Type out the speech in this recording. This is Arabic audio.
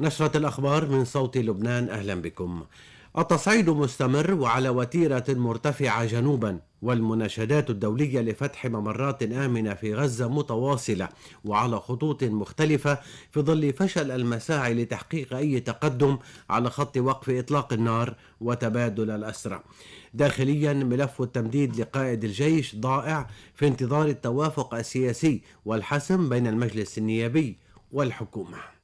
نشرة الأخبار من صوت لبنان أهلا بكم التصعيد مستمر وعلى وتيرة مرتفعة جنوبا والمناشدات الدولية لفتح ممرات آمنة في غزة متواصلة وعلى خطوط مختلفة في ظل فشل المساعي لتحقيق أي تقدم على خط وقف إطلاق النار وتبادل الأسرى. داخليا ملف التمديد لقائد الجيش ضائع في انتظار التوافق السياسي والحسم بين المجلس النيابي والحكومة.